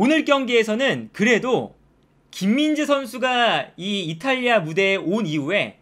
오늘 경기에서는 그래도 김민재 선수가 이 이탈리아 무대에 온 이후에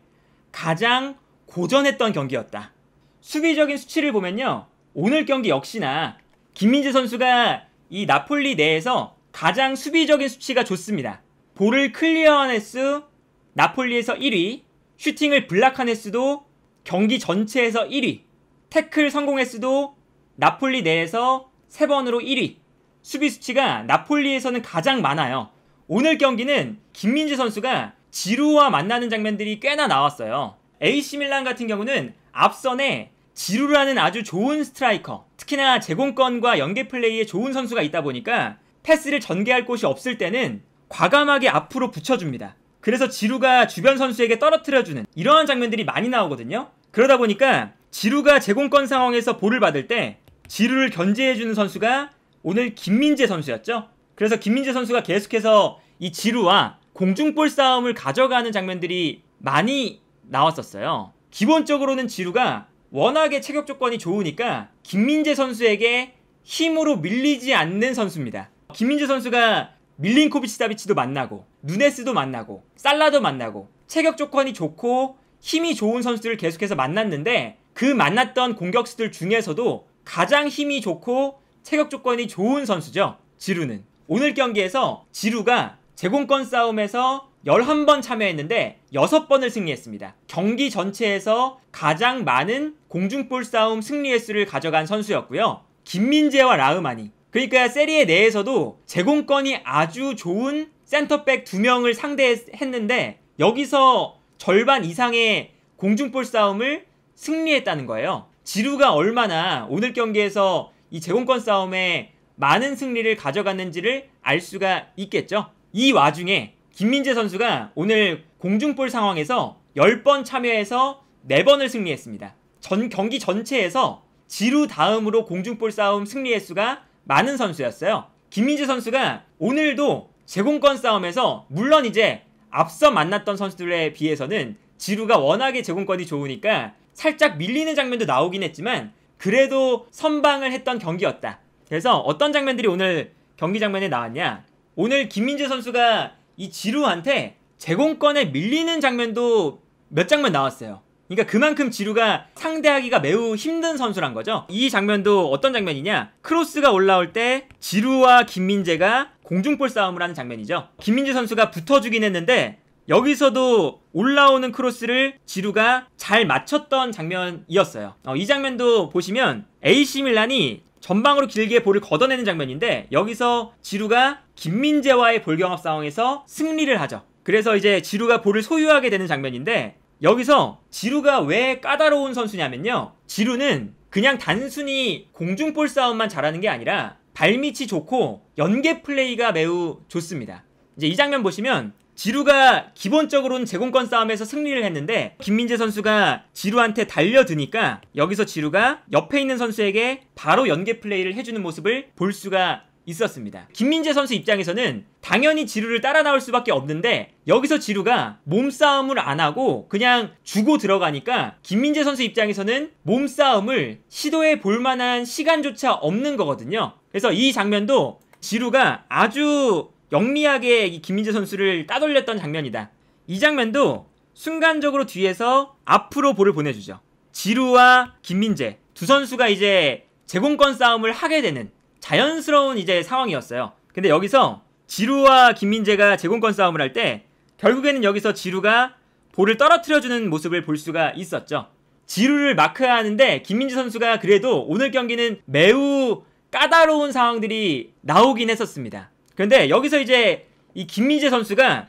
가장 고전했던 경기였다. 수비적인 수치를 보면요. 오늘 경기 역시나 김민재 선수가 이 나폴리 내에서 가장 수비적인 수치가 좋습니다. 볼을 클리어한 횟수 나폴리에서 1위, 슈팅을 블락한 횟수도 경기 전체에서 1위, 태클 성공 횟수도 나폴리 내에서 3번으로 1위, 수비 수치가 나폴리에서는 가장 많아요. 오늘 경기는 김민재 선수가 지루와 만나는 장면들이 꽤나 나왔어요. AC 밀란 같은 경우는 앞선에 지루라는 아주 좋은 스트라이커, 특히나 제공권과 연계 플레이에 좋은 선수가 있다 보니까 패스를 전개할 곳이 없을 때는 과감하게 앞으로 붙여줍니다. 그래서 지루가 주변 선수에게 떨어뜨려주는 이러한 장면들이 많이 나오거든요. 그러다 보니까 지루가 제공권 상황에서 볼을 받을 때 지루를 견제해주는 선수가 오늘 김민재 선수였죠. 그래서 김민재 선수가 계속해서 이 지루와 공중볼 싸움을 가져가는 장면들이 많이 나왔었어요. 기본적으로는 지루가 워낙에 체격 조건이 좋으니까 김민재 선수에게 힘으로 밀리지 않는 선수입니다. 김민재 선수가 밀린코비치 다비치도 만나고 누네스도 만나고 살라도 만나고 체격 조건이 좋고 힘이 좋은 선수들을 계속해서 만났는데 그 만났던 공격수들 중에서도 가장 힘이 좋고 체격 조건이 좋은 선수죠. 지루는. 오늘 경기에서 지루가 제공권 싸움에서 11번 참여했는데 6번을 승리했습니다. 경기 전체에서 가장 많은 공중볼 싸움 승리 횟수를 가져간 선수였고요. 김민재와 라흐마니. 그러니까 세리에 내에서도 제공권이 아주 좋은 센터백 2 명을 상대했는데 여기서 절반 이상의 공중볼 싸움을 승리했다는 거예요. 지루가 얼마나 오늘 경기에서 이 제공권 싸움에 많은 승리를 가져갔는지를 알 수가 있겠죠. 이 와중에 김민재 선수가 오늘 공중볼 상황에서 10번 참여해서 4번을 승리했습니다. 전 경기 전체에서 지루 다음으로 공중볼 싸움 승리 횟수가 많은 선수였어요. 김민재 선수가 오늘도 제공권 싸움에서 물론 이제 앞서 만났던 선수들에 비해서는 지루가 워낙에 제공권이 좋으니까 살짝 밀리는 장면도 나오긴 했지만 그래도 선방을 했던 경기였다. 그래서 어떤 장면들이 오늘 경기 장면에 나왔냐? 오늘 김민재 선수가 이 지루한테 제공권에 밀리는 장면도 몇 장면 나왔어요. 그러니까 그만큼 지루가 상대하기가 매우 힘든 선수란 거죠. 이 장면도 어떤 장면이냐? 크로스가 올라올 때 지루와 김민재가 공중볼 싸움을 하는 장면이죠. 김민재 선수가 붙어주긴 했는데 여기서도 올라오는 크로스를 지루가 잘 맞췄던 장면이었어요. 어, 이 장면도 보시면 AC 밀란이 전방으로 길게 볼을 걷어내는 장면인데 여기서 지루가 김민재와의 볼 경합 상황에서 승리를 하죠. 그래서 이제 지루가 볼을 소유하게 되는 장면인데 여기서 지루가 왜 까다로운 선수냐면요. 지루는 그냥 단순히 공중볼 싸움만 잘하는 게 아니라 발밑이 좋고 연계 플레이가 매우 좋습니다. 이제 이 장면 보시면 지루가 기본적으로는 제공권 싸움에서 승리를 했는데 김민재 선수가 지루한테 달려드니까 여기서 지루가 옆에 있는 선수에게 바로 연계 플레이를 해주는 모습을 볼 수가 있었습니다. 김민재 선수 입장에서는 당연히 지루를 따라 나올 수밖에 없는데 여기서 지루가 몸싸움을 안 하고 그냥 주고 들어가니까 김민재 선수 입장에서는 몸싸움을 시도해 볼 만한 시간조차 없는 거거든요. 그래서 이 장면도 지루가 아주 영리하게 김민재 선수를 따돌렸던 장면이다. 이 장면도 순간적으로 뒤에서 앞으로 볼을 보내주죠. 지루와 김민재 두 선수가 이제 제공권 싸움을 하게 되는 자연스러운 이제 상황이었어요. 근데 여기서 지루와 김민재가 제공권 싸움을 할 때 결국에는 여기서 지루가 볼을 떨어뜨려주는 모습을 볼 수가 있었죠. 지루를 마크하는데 김민재 선수가 그래도 오늘 경기는 매우 까다로운 상황들이 나오긴 했었습니다. 근데 여기서 이제 이 김민재 선수가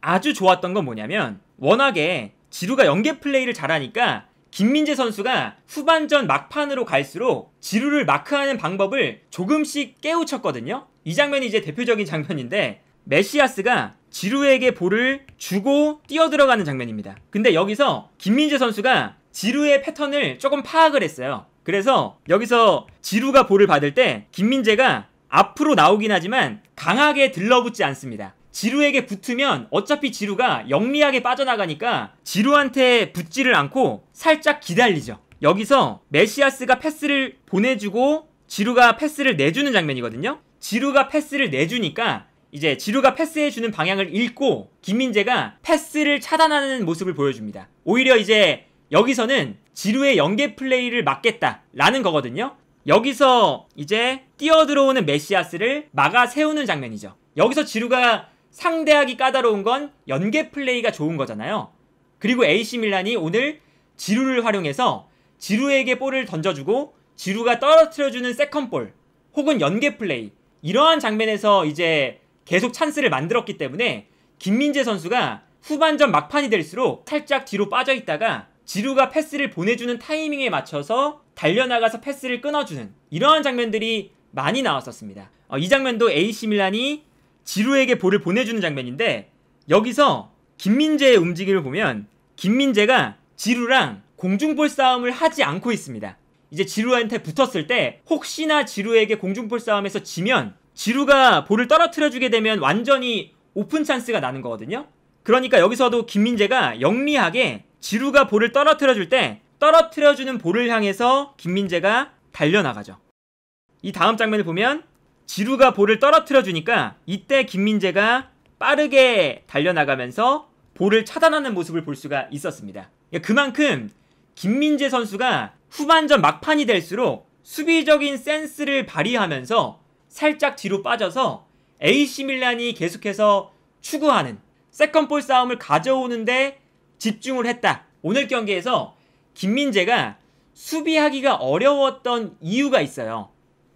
아주 좋았던 건 뭐냐면 워낙에 지루가 연계 플레이를 잘하니까 김민재 선수가 후반전 막판으로 갈수록 지루를 마크하는 방법을 조금씩 깨우쳤거든요. 이 장면이 이제 대표적인 장면인데 메시아스가 지루에게 볼을 주고 뛰어 들어가는 장면입니다. 근데 여기서 김민재 선수가 지루의 패턴을 조금 파악을 했어요. 그래서 여기서 지루가 볼을 받을 때 김민재가 앞으로 나오긴 하지만 강하게 들러붙지 않습니다. 지루에게 붙으면 어차피 지루가 영리하게 빠져나가니까 지루한테 붙지를 않고 살짝 기다리죠. 여기서 메시아스가 패스를 보내주고 지루가 패스를 내주는 장면이거든요. 지루가 패스를 내주니까 이제 지루가 패스해주는 방향을 읽고 김민재가 패스를 차단하는 모습을 보여줍니다. 오히려 이제 여기서는 지루의 연계 플레이를 막겠다라는 거거든요. 여기서 이제 뛰어 들어오는 메시아스를 막아 세우는 장면이죠. 여기서 지루가 상대하기 까다로운 건 연계 플레이가 좋은 거잖아요. 그리고 AC 밀란이 오늘 지루를 활용해서 지루에게 볼을 던져주고 지루가 떨어뜨려주는 세컨볼 혹은 연계 플레이 이러한 장면에서 이제 계속 찬스를 만들었기 때문에 김민재 선수가 후반전 막판이 될수록 살짝 뒤로 빠져 있다가 지루가 패스를 보내주는 타이밍에 맞춰서 달려나가서 패스를 끊어주는 이러한 장면들이 많이 나왔었습니다. 어, 이 장면도 AC 밀란이 지루에게 볼을 보내주는 장면인데 여기서 김민재의 움직임을 보면 김민재가 지루랑 공중볼 싸움을 하지 않고 있습니다. 이제 지루한테 붙었을 때 혹시나 지루에게 공중볼 싸움에서 지면 지루가 볼을 떨어뜨려 주게 되면 완전히 오픈 찬스가 나는 거거든요. 그러니까 여기서도 김민재가 영리하게 지루가 볼을 떨어뜨려 줄때 떨어뜨려주는 볼을 향해서 김민재가 달려나가죠. 이 다음 장면을 보면 지루가 볼을 떨어뜨려주니까 이때 김민재가 빠르게 달려나가면서 볼을 차단하는 모습을 볼 수가 있었습니다. 그러니까 그만큼 김민재 선수가 후반전 막판이 될수록 수비적인 센스를 발휘하면서 살짝 뒤로 빠져서 AC 밀란이 계속해서 추구하는 세컨볼 싸움을 가져오는데 집중을 했다. 오늘 경기에서 김민재가 수비하기가 어려웠던 이유가 있어요.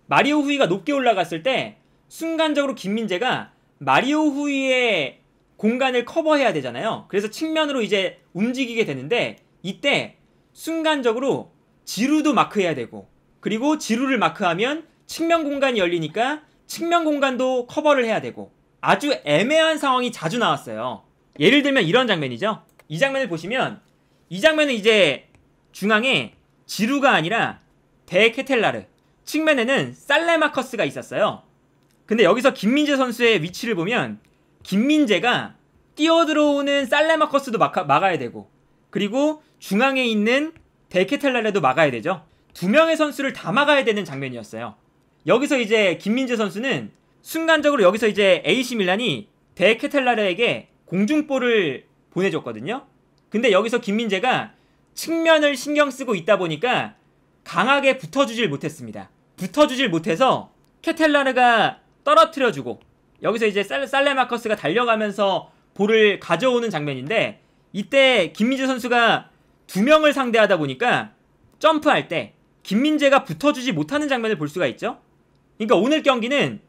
마리오 후이가 높게 올라갔을 때 순간적으로 김민재가 마리오 후이의 공간을 커버해야 되잖아요. 그래서 측면으로 이제 움직이게 되는데 이때 순간적으로 지루도 마크해야 되고 그리고 지루를 마크하면 측면 공간이 열리니까 측면 공간도 커버를 해야 되고 아주 애매한 상황이 자주 나왔어요. 예를 들면 이런 장면이죠. 이 장면을 보시면 이 장면은 이제 중앙에 지루가 아니라 데케텔라르 측면에는 살레마커스가 있었어요. 근데 여기서 김민재 선수의 위치를 보면 김민재가 뛰어들어오는 살레마커스도 막아, 막아야 되고 그리고 중앙에 있는 데케텔라르도 막아야 되죠. 두 명의 선수를 다 막아야 되는 장면이었어요. 여기서 이제 김민재 선수는 순간적으로 여기서 이제 에이시 밀란이 데케텔라르에게 공중볼을 보내줬거든요. 근데 여기서 김민재가 측면을 신경 쓰고 있다 보니까 강하게 붙어주질 못했습니다. 붙어주질 못해서 케텔라르가 떨어뜨려주고 여기서 이제 살레마커스가 달려가면서 볼을 가져오는 장면인데 이때 김민재 선수가 두 명을 상대하다 보니까 점프할 때 김민재가 붙어주지 못하는 장면을 볼 수가 있죠. 그러니까 오늘 경기는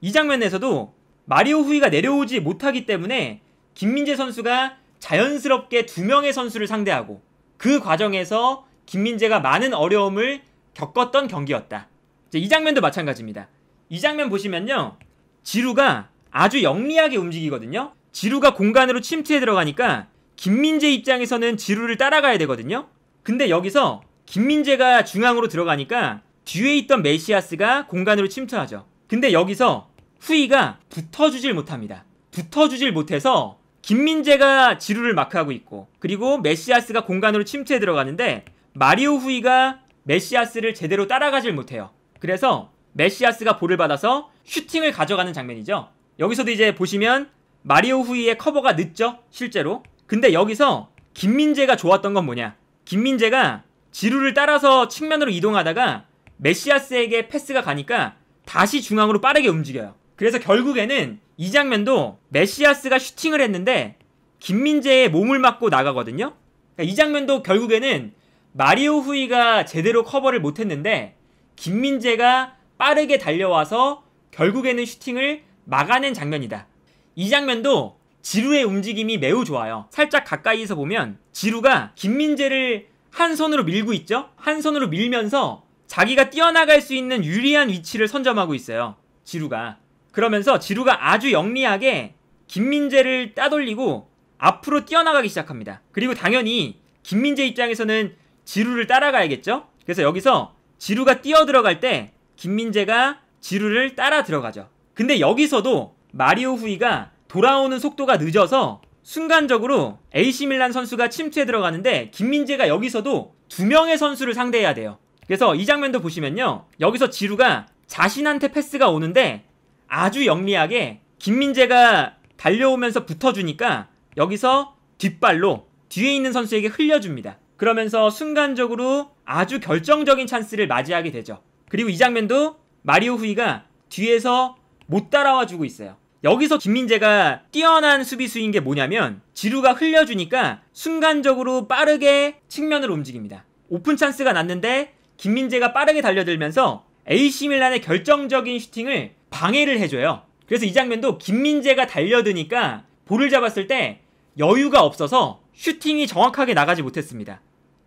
이 장면에서도 마리오 후이가 내려오지 못하기 때문에 김민재 선수가 자연스럽게 두 명의 선수를 상대하고 그 과정에서 김민재가 많은 어려움을 겪었던 경기였다. 이 장면도 마찬가지입니다. 이 장면 보시면요. 지루가 아주 영리하게 움직이거든요. 지루가 공간으로 침투해 들어가니까 김민재 입장에서는 지루를 따라가야 되거든요. 근데 여기서 김민재가 중앙으로 들어가니까 뒤에 있던 메시아스가 공간으로 침투하죠. 근데 여기서 후이가 붙어주질 못합니다. 붙어주질 못해서 김민재가 지루를 마크하고 있고 그리고 메시아스가 공간으로 침투해 들어가는데 마리오 후이가 메시아스를 제대로 따라가질 못해요. 그래서 메시아스가 볼을 받아서 슈팅을 가져가는 장면이죠. 여기서도 이제 보시면 마리오 후이의 커버가 늦죠? 실제로. 근데 여기서 김민재가 좋았던 건 뭐냐? 김민재가 지루를 따라서 측면으로 이동하다가 메시아스에게 패스가 가니까 다시 중앙으로 빠르게 움직여요. 그래서 결국에는 이 장면도 메시아스가 슈팅을 했는데 김민재의 몸을 맞고 나가거든요. 그러니까 이 장면도 결국에는 마리오 후이가 제대로 커버를 못했는데 김민재가 빠르게 달려와서 결국에는 슈팅을 막아낸 장면이다. 이 장면도 지루의 움직임이 매우 좋아요. 살짝 가까이서 에 보면 지루가 김민재를 한 손으로 밀고 있죠? 한 손으로 밀면서 자기가 뛰어나갈 수 있는 유리한 위치를 선점하고 있어요. 지루가. 그러면서 지루가 아주 영리하게 김민재를 따돌리고 앞으로 뛰어나가기 시작합니다. 그리고 당연히 김민재 입장에서는 지루를 따라가야겠죠? 그래서 여기서 지루가 뛰어 들어갈 때 김민재가 지루를 따라 들어가죠. 근데 여기서도 마리오 후이가 돌아오는 속도가 늦어서 순간적으로 에이시 밀란 선수가 침투에 들어가는데 김민재가 여기서도 두 명의 선수를 상대해야 돼요. 그래서 이 장면도 보시면요. 여기서 지루가 자신한테 패스가 오는데 아주 영리하게 김민재가 달려오면서 붙어주니까 여기서 뒷발로 뒤에 있는 선수에게 흘려줍니다. 그러면서 순간적으로 아주 결정적인 찬스를 맞이하게 되죠. 그리고 이 장면도 마리오 후이가 뒤에서 못 따라와 주고 있어요. 여기서 김민재가 뛰어난 수비수인 게 뭐냐면 지루가 흘려주니까 순간적으로 빠르게 측면을 움직입니다. 오픈 찬스가 났는데 김민재가 빠르게 달려들면서 AC 밀란의 결정적인 슈팅을 방해를 해줘요. 그래서 이 장면도 김민재가 달려드니까 볼을 잡았을 때 여유가 없어서 슈팅이 정확하게 나가지 못했습니다.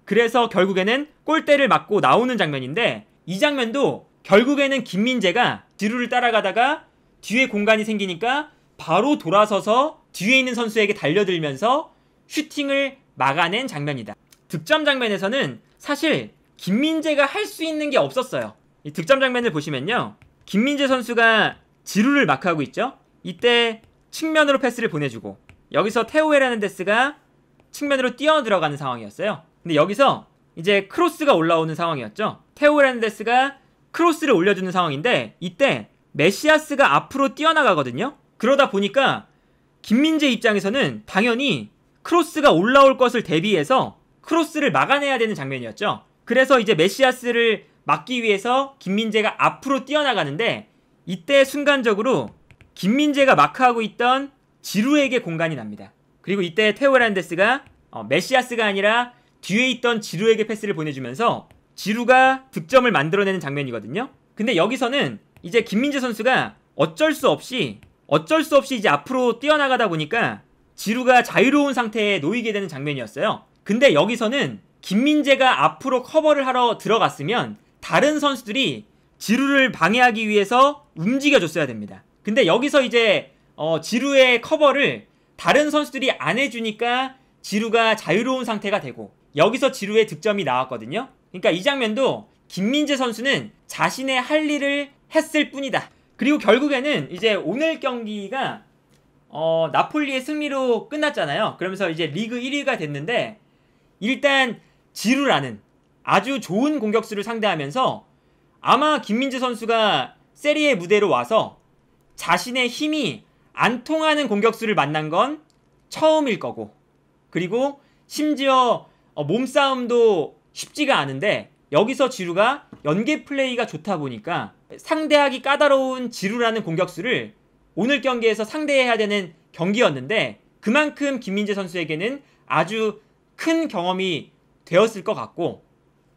그래서 결국에는 골대를 맞고 나오는 장면인데 이 장면도 결국에는 김민재가 뒤를 로 따라가다가 뒤에 공간이 생기니까 바로 돌아서서 뒤에 있는 선수에게 달려들면서 슈팅을 막아낸 장면이다. 득점 장면에서는 사실 김민재가 할 수 있는 게 없었어요. 득점 장면을 보시면요. 김민재 선수가 지루를 마크하고 있죠. 이때 측면으로 패스를 보내주고 여기서 테오에라는 데스가 측면으로 뛰어 들어가는 상황이었어요. 근데 여기서 이제 크로스가 올라오는 상황이었죠. 테오에라는 데스가 크로스를 올려주는 상황인데 이때 메시아스가 앞으로 뛰어나가거든요. 그러다 보니까 김민재 입장에서는 당연히 크로스가 올라올 것을 대비해서 크로스를 막아내야 되는 장면이었죠. 그래서 이제 메시아스를 막기 위해서 김민재가 앞으로 뛰어나가는데 이때 순간적으로 김민재가 마크하고 있던 지루에게 공간이 납니다. 그리고 이때 테오란데스가 어, 메시아스가 아니라 뒤에 있던 지루에게 패스를 보내주면서 지루가 득점을 만들어내는 장면이거든요. 근데 여기서는 이제 김민재 선수가 어쩔 수 없이 어쩔 수 없이 이제 앞으로 뛰어나가다 보니까 지루가 자유로운 상태에 놓이게 되는 장면이었어요. 근데 여기서는 김민재가 앞으로 커버를 하러 들어갔으면 다른 선수들이 지루를 방해하기 위해서 움직여줬어야 됩니다. 근데 여기서 이제 어, 지루의 커버를 다른 선수들이 안 해주니까 지루가 자유로운 상태가 되고 여기서 지루의 득점이 나왔거든요. 그러니까 이 장면도 김민재 선수는 자신의 할 일을 했을 뿐이다. 그리고 결국에는 이제 오늘 경기가 어, 나폴리의 승리로 끝났잖아요. 그러면서 이제 리그 1위가 됐는데 일단 지루라는 아주 좋은 공격수를 상대하면서 아마 김민재 선수가 세리의 무대로 와서 자신의 힘이 안 통하는 공격수를 만난 건 처음일 거고 그리고 심지어 어, 몸싸움도 쉽지가 않은데 여기서 지루가 연계 플레이가 좋다 보니까 상대하기 까다로운 지루라는 공격수를 오늘 경기에서 상대해야 되는 경기였는데 그만큼 김민재 선수에게는 아주 큰 경험이 되었을 것 같고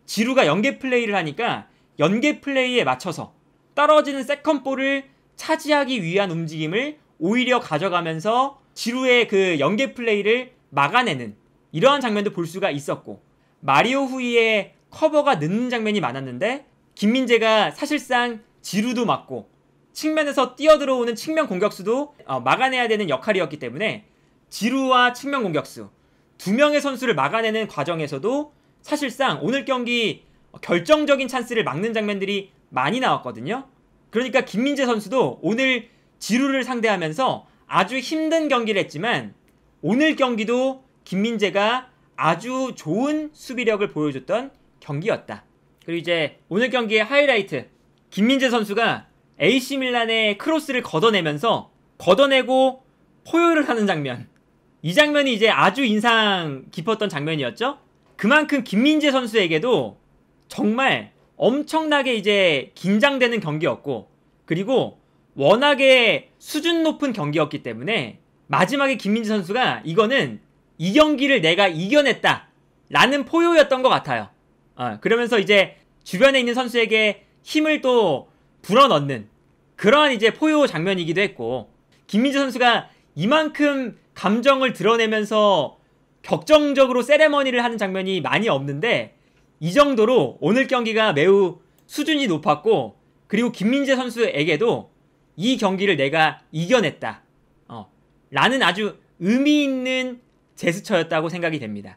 지루가 연계 플레이를 하니까 연계 플레이에 맞춰서 떨어지는 세컨볼을 차지하기 위한 움직임을 오히려 가져가면서 지루의 그 연계 플레이를 막아내는 이러한 장면도 볼 수가 있었고 마리오 후이의 커버가 늦는 장면이 많았는데 김민재가 사실상 지루도 맞고 측면에서 뛰어들어오는 측면 공격수도 어, 막아내야 되는 역할이었기 때문에 지루와 측면 공격수 두 명의 선수를 막아내는 과정에서도 사실상 오늘 경기 결정적인 찬스를 막는 장면들이 많이 나왔거든요. 그러니까 김민재 선수도 오늘 지루를 상대하면서 아주 힘든 경기를 했지만 오늘 경기도 김민재가 아주 좋은 수비력을 보여줬던 경기였다. 그리고 이제 오늘 경기의 하이라이트 김민재 선수가 AC 밀란의 크로스를 걷어내면서 걷어내고 포효를 하는 장면. 이 장면이 이제 아주 인상 깊었던 장면이었죠. 그만큼 김민재 선수에게도 정말 엄청나게 이제 긴장되는 경기였고 그리고 워낙에 수준 높은 경기였기 때문에 마지막에 김민재 선수가 이거는 이 경기를 내가 이겨냈다 라는 포효였던 것 같아요. 어, 그러면서 이제 주변에 있는 선수에게 힘을 또 불어넣는 그러한 이제 포효 장면이기도 했고 김민재 선수가 이만큼 감정을 드러내면서 격정적으로 세레머니를 하는 장면이 많이 없는데 이 정도로 오늘 경기가 매우 수준이 높았고 그리고 김민재 선수에게도 이 경기를 내가 이겨냈다. 어, 라는 아주 의미 있는 제스처였다고 생각이 됩니다.